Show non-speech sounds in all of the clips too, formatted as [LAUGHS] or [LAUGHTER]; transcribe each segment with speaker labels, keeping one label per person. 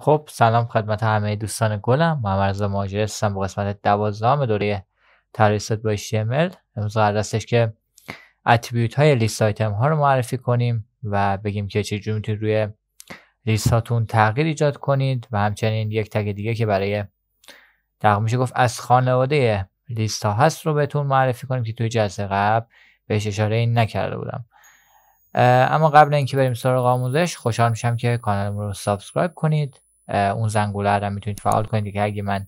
Speaker 1: خب سلام خدمت همه دوستان گلم محمد رضا هستم با قسمت 12 دوره تریست با HTML امروز قرار هستش که اتریبیوت های لیست آیتم ها رو معرفی کنیم و بگیم که جوری میتونید روی لیست هاتون تغییر ایجاد کنید و همچنین یک تگ دیگه که برای در میشه گفت از خانواده لیست ها هست رو بهتون معرفی کنیم که توی جلسه قبل بهش اشاره این نکرده بودم اما قبل اینکه بریم سراغ آموزش خوشحال میشم که کانالمون رو سابسکرایب کنید اون زنگوله رو میتونید فعال کنید که اگه من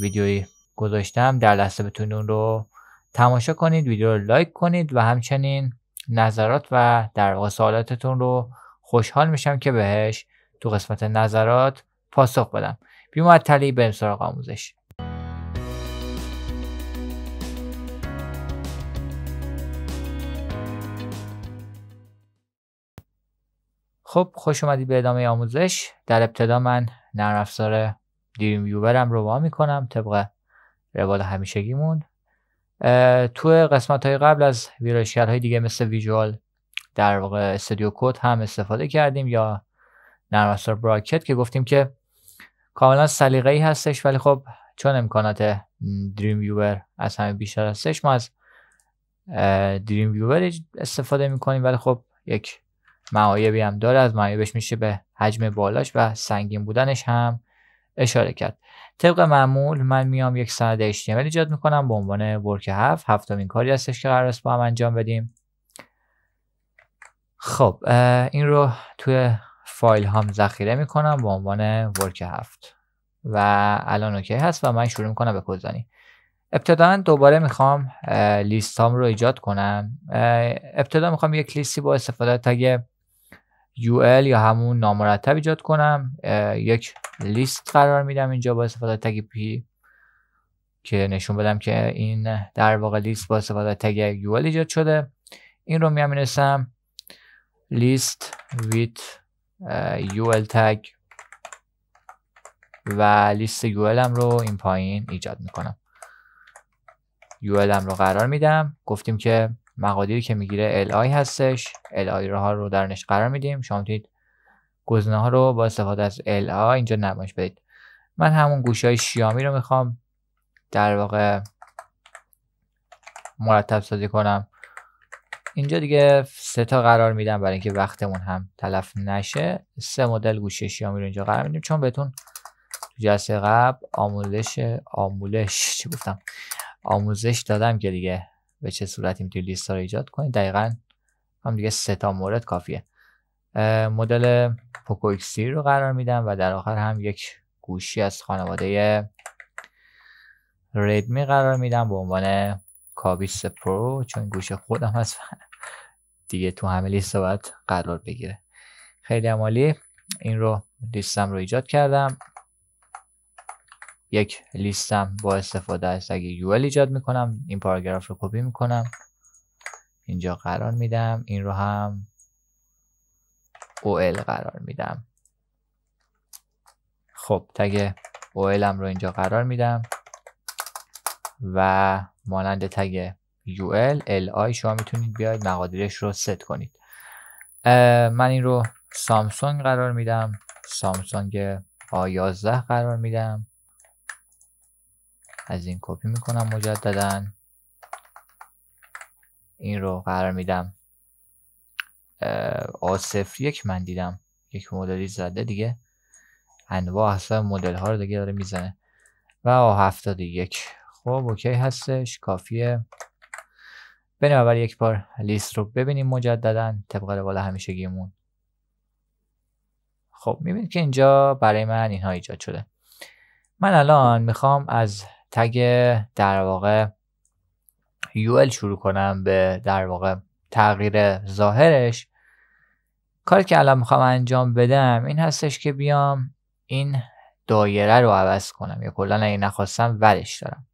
Speaker 1: ویدیویی گذاشتم در لحظه بتونید اون رو تماشا کنید ویدیو رو لایک کنید و همچنین نظرات و در واقع سوالاتتون رو خوشحال میشم که بهش تو قسمت نظرات پاسخ بدم بیمعطلی به سراغ آموزش خب خوش اومدید به ادامه آموزش در ابتدا من نرم افزار دریم ویورم رو وا میکنم طبق روال همیشگیمون تو قسمت های قبل از ویرایشگر های دیگه مثل ویژوال در واقع استودیو کد هم استفاده کردیم یا نرم افزار براکت که گفتیم که کاملا سلیقه ای هستش ولی خب چون امکانات دریم ویور از همه بیشتر هستش ما از دریم ویور استفاده میکنیم ولی خب یک معایبی هم داره از معایبش میشه به حجم بالاش و سنگین بودنش هم اشاره کرد طبق معمول من میام یک سند HTML ایجاد میکنم به عنوان ورک هفت هفتمین کاری هستش که قرار است با هم انجام بدیم خب این رو توی فایل هم ذخیره میکنم به عنوان ورک هفت و الان اوکی هست و من شروع میکنم به کد زنی ابتدا دوباره میخوام لیست رو ایجاد کنم ابتدا میخوام یک لیستی با استفاده تگ UL یا همون نامرتب ایجاد کنم یک لیست قرار میدم اینجا با استفاده تگ پی که نشون بدم که این در واقع لیست با استفاده تگ UL ایجاد شده این رو میام نویسم لیست with UL تگ و لیست UL هم رو این پایین ایجاد میکنم UL هم رو قرار میدم گفتیم که مقادیری که میگیره LI هستش رو ها رو درنش قرار میدیم شما میتونید گزینه ها رو با استفاده از LI اینجا نمایش بدید من همون گوشه های شیامی رو میخوام در واقع مرتب سازی کنم اینجا دیگه سه تا قرار میدم برای اینکه وقتمون هم تلف نشه سه مدل گوشه شیامی رو اینجا قرار میدیم چون بهتون جلسه قبل آموزش آموزش چی گفتم آموزش دادم که دیگه به چه صورتی میتونی لیست رو ایجاد کنی دقیقا هم دیگه سه تا مورد کافیه مدل پوکو ایکسی رو قرار میدم و در آخر هم یک گوشی از خانواده ریدمی قرار میدم به عنوان کابیس پرو چون گوشی خودم هست [LAUGHS] دیگه تو همه لیست باید قرار بگیره خیلی عمالی این رو لیستم رو ایجاد کردم یک لیستم با استفاده از تگ یول ایجاد میکنم این پاراگراف رو کپی میکنم اینجا قرار میدم این رو هم OL قرار میدم خب تگ OL هم رو اینجا قرار میدم و مانند تگ UL LI شما میتونید بیاید مقادیرش رو ست کنید من این رو سامسونگ قرار میدم سامسونگ آ 11 قرار میدم از این کپی میکنم مجددا این رو قرار میدم آ یک من دیدم یک مدلی زده دیگه انواع اصلا مدل ها رو دیگه داره میزنه و آ هفتاد یک خب اوکی هستش کافیه بنابراین یک بار لیست رو ببینیم مجددا طبق روال گیمون خب میبینید که اینجا برای من اینها ایجاد شده من الان میخوام از تگ در واقع یوئل شروع کنم به در واقع تغییر ظاهرش کاری که الان میخوام انجام بدم این هستش که بیام این دایره رو عوض کنم یا کلا اگه نخواستم ولش دارم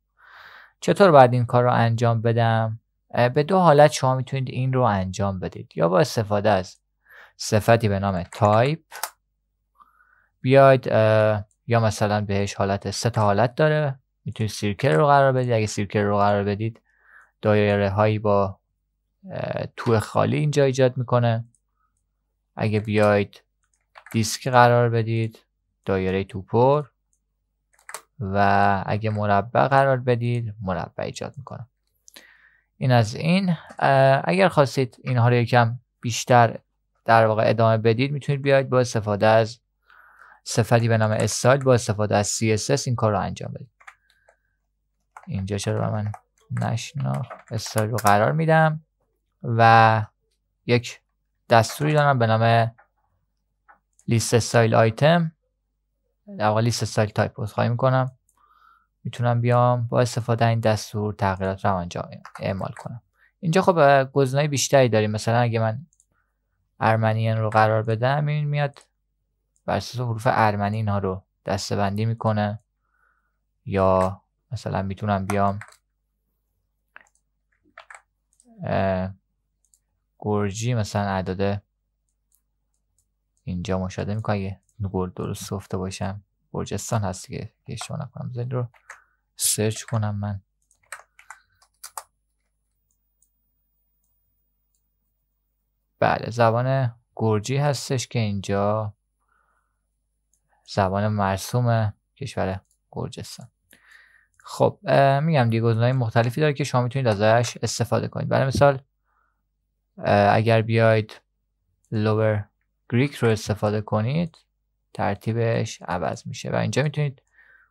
Speaker 1: چطور باید این کار رو انجام بدم به دو حالت شما میتونید این رو انجام بدید یا با استفاده از صفتی به نام تایپ بیاید یا مثلا بهش حالت سه تا حالت داره میتونید سیرکل رو قرار بدید اگه سیرکل رو قرار بدید دایره هایی با تو خالی اینجا ایجاد میکنه اگه بیاید دیسک قرار بدید دایره توپر و اگه مربع قرار بدید مربع ایجاد میکنه این از این اگر خواستید اینها رو یکم بیشتر در واقع ادامه بدید میتونید بیاید با استفاده از صفتی به نام استایل با استفاده از CSS این کار رو انجام بدید اینجا چرا من نشنا استایل رو قرار میدم و یک دستوری دارم به نام لیست استایل آیتم در لیست استایل تایپ می میکنم میتونم بیام با استفاده این دستور تغییرات رو آنجا اعمال کنم اینجا خب گزینه‌های بیشتری داریم مثلا اگه من ارمنین رو قرار بدم این میاد بر اساس حروف ارمنی اینها رو دسته‌بندی میکنه یا مثلا میتونم بیام گرجی مثلا اعداد اینجا مشاهده میکنم اگه گرد درست گفته باشم گرجستان هست که کشور نکنم رو سرچ کنم من بله زبان گرجی هستش که اینجا زبان مرسوم کشور گرجستان خب میگم دیگه گزینه‌های مختلفی داره که شما میتونید ازش استفاده کنید برای مثال اگر بیاید lower Greek رو استفاده کنید ترتیبش عوض میشه و اینجا میتونید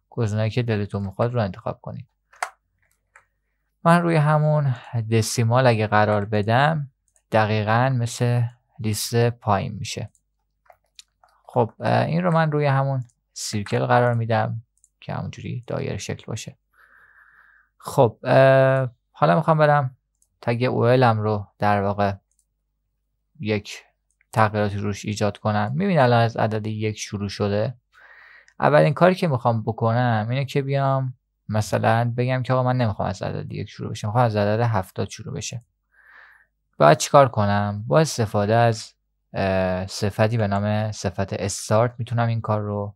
Speaker 1: گزینه‌ای که دلتون میخواد رو انتخاب کنید من روی همون دسیمال اگه قرار بدم دقیقا مثل لیست پایین میشه خب این رو من روی همون سیرکل قرار میدم که همونجوری دایر شکل باشه خب حالا میخوام برم تگ اولم رو در واقع یک تغییراتی روش ایجاد کنم میبین الان از عدد یک شروع شده اولین کاری که میخوام بکنم اینه که بیام مثلا بگم که آقا من نمیخوام از عدد یک شروع بشه میخوام از عدد هفتاد شروع بشه باید چیکار کنم با استفاده از صفتی به نام صفت استارت میتونم این کار رو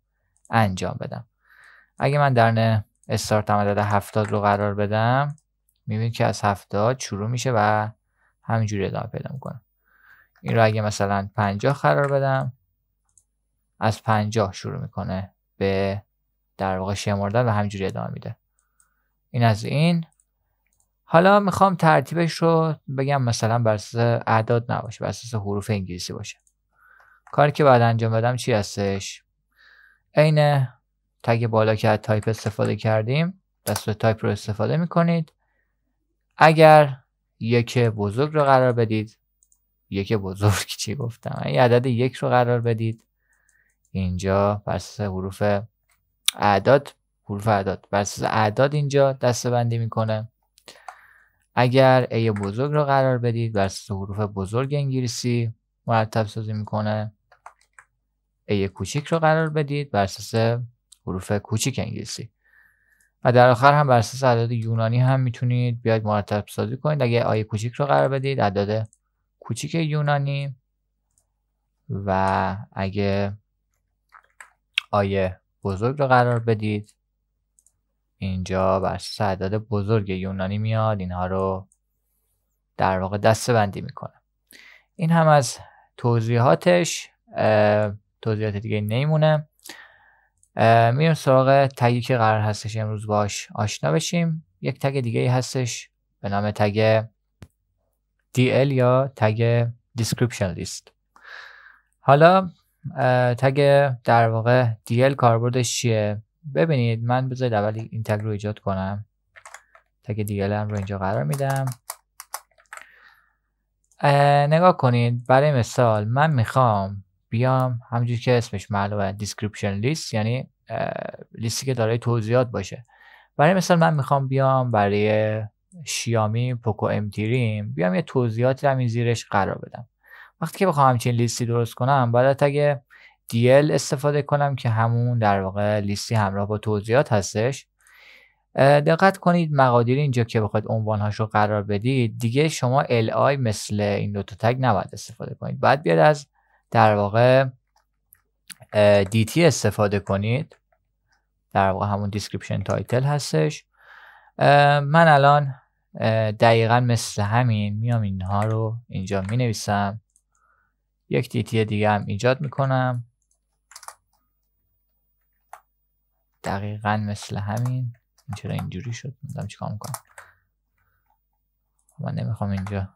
Speaker 1: انجام بدم اگه من در استارت هم عدد 70 رو قرار بدم میبینید که از هفتاد شروع میشه و همینجوری ادامه پیدا میکنه این رو اگه مثلا 50 قرار بدم از 50 شروع میکنه به در واقع شمردن و همینجوری ادامه میده این از این حالا میخوام ترتیبش رو بگم مثلا بر اساس اعداد نباشه بر اساس حروف انگلیسی باشه کاری که بعد انجام بدم چی هستش عین تگ بالا که از تایپ استفاده کردیم دستور تایپ رو استفاده می اگر یک بزرگ رو قرار بدید یک بزرگ چی گفتم این عدد یک رو قرار بدید اینجا بر اساس حروف اعداد حروف اعداد بر اساس اعداد اینجا دسته بندی میکنه اگر ای بزرگ رو قرار بدید بر اساس حروف بزرگ انگلیسی مرتب سازی میکنه ای کوچیک رو قرار بدید بر اساس حروف کوچیک انگلیسی و در آخر هم بر اساس یونانی هم میتونید بیاید مرتب سازی کنید اگه آیه کوچیک رو قرار بدید اعداد کوچیک یونانی و اگه آیه بزرگ رو قرار بدید اینجا بر اساس بزرگ یونانی میاد اینها رو در واقع دسته بندی میکنه این هم از توضیحاتش توضیحات دیگه نیمونه میریم سراغ تگی که قرار هستش امروز باش آشنا بشیم یک تگ دیگه ای هستش به نام تگ DL یا تگ description list حالا تگ در واقع DL کاربردش چیه ببینید من بذارید اول این تگ رو ایجاد کنم تگ DL هم رو اینجا قرار میدم نگاه کنید برای مثال من میخوام بیام همجور که اسمش معلومه دیسکریپشن لیست یعنی لیستی که دارای توضیحات باشه برای مثال من میخوام بیام برای شیامی پوکو امتیریم بیام یه رو این زیرش قرار بدم وقتی که بخوام همچین لیستی درست کنم باید تگ دیل استفاده کنم که همون در واقع لیستی همراه با توضیحات هستش دقت کنید مقادیر اینجا که بخواید عنوان رو قرار بدید دیگه شما LI مثل این دوتا تگ نباید استفاده کنید بعد بیاد از در واقع دیتی استفاده کنید در واقع همون دیسکریپشن تایتل هستش من الان دقیقا مثل همین میام اینها رو اینجا می نویسم یک دیتی دیگه هم ایجاد کنم. دقیقا مثل همین این چرا اینجوری شد چی چیکار من نمیخوام اینجا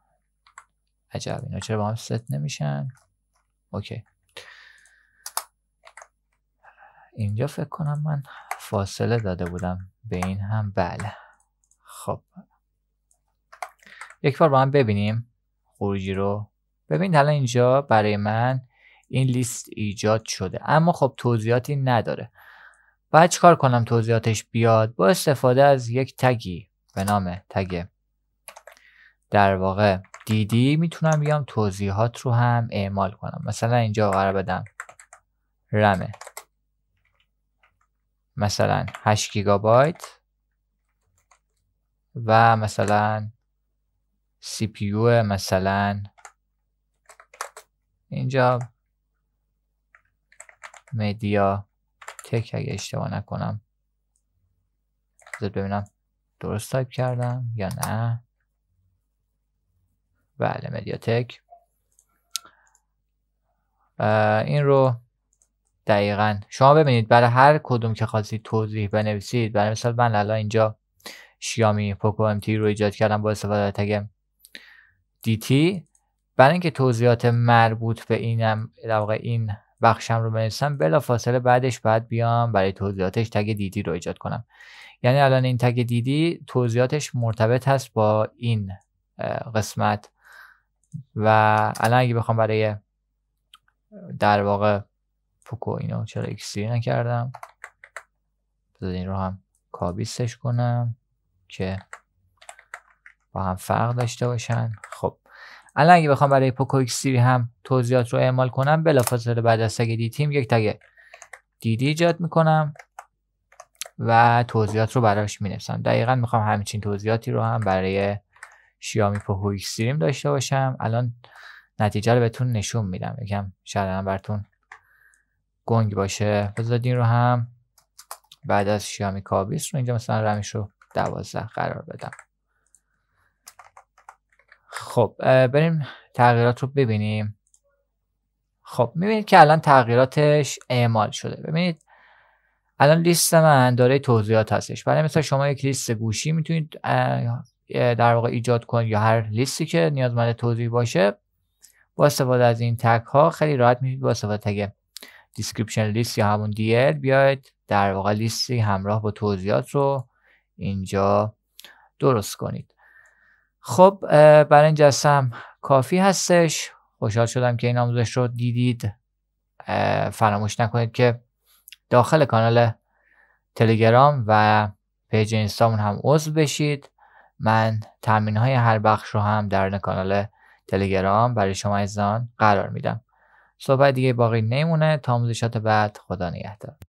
Speaker 1: عجب اینا چرا با هم ست نمیشن اوکی اینجا فکر کنم من فاصله داده بودم به این هم بله خب یک بار با هم ببینیم خروجی رو ببینید حالا اینجا برای من این لیست ایجاد شده اما خب توضیحاتی نداره بعد چکار کنم توضیحاتش بیاد با استفاده از یک تگی به نام تگ در واقع دیدی میتونم بیام توضیحات رو هم اعمال کنم مثلا اینجا قرار بدم رمه مثلا 8 گیگابایت و مثلا سی پی مثلا اینجا مدیا تک اگه اشتباه نکنم بذار ببینم درست تایپ کردم یا نه بله مدیاتک این رو دقیقا شما ببینید برای هر کدوم که خواستید توضیح بنویسید برای مثال من الان اینجا شیامی پوکو تی رو ایجاد کردم با استفاده تگ دیتی برای اینکه توضیحات مربوط به اینم در واقع این بخشم رو بنویسم بلافاصله بعدش بعد بیام برای توضیحاتش تگ دیدی رو ایجاد کنم یعنی الان این تگ دیدی توضیحاتش مرتبط هست با این قسمت و الان اگه بخوام برای در واقع پوکو اینو چرا اکسیری نکردم بذار این رو هم کابیستش کنم که با هم فرق داشته باشن خب الان اگه بخوام برای پوکو اکسیری هم توضیحات رو اعمال کنم بلافاصله بعد از دی دیتیم یک تگ دیدی ایجاد میکنم و توضیحات رو براش می دقیقا میخوام همچین توضیحاتی رو هم برای شیامی هو اکستریم داشته باشم الان نتیجه رو بهتون نشون میدم یکم شاید هم براتون گنگ باشه بذارید این رو هم بعد از شیامی کابیس رو اینجا مثلا رمیش رو دوازده قرار بدم خب بریم تغییرات رو ببینیم خب میبینید که الان تغییراتش اعمال شده ببینید الان لیست من داره توضیحات هستش برای مثلا شما یک لیست گوشی میتونید در واقع ایجاد کن یا هر لیستی که نیاز نیازمند توضیح باشه با استفاده از این تگ ها خیلی راحت میتونید با استفاده تگ دیسکریپشن لیست یا همون دیل بیاید در واقع لیستی همراه با توضیحات رو اینجا درست کنید خب برای این جسم کافی هستش خوشحال شدم که این آموزش رو دیدید فراموش نکنید که داخل کانال تلگرام و پیج اینستامون هم عضو بشید من تامینهای های هر بخش رو هم در کانال تلگرام برای شما عزیزان قرار میدم صحبت دیگه باقی نمونه تا آموزشات بعد خدا نگهدار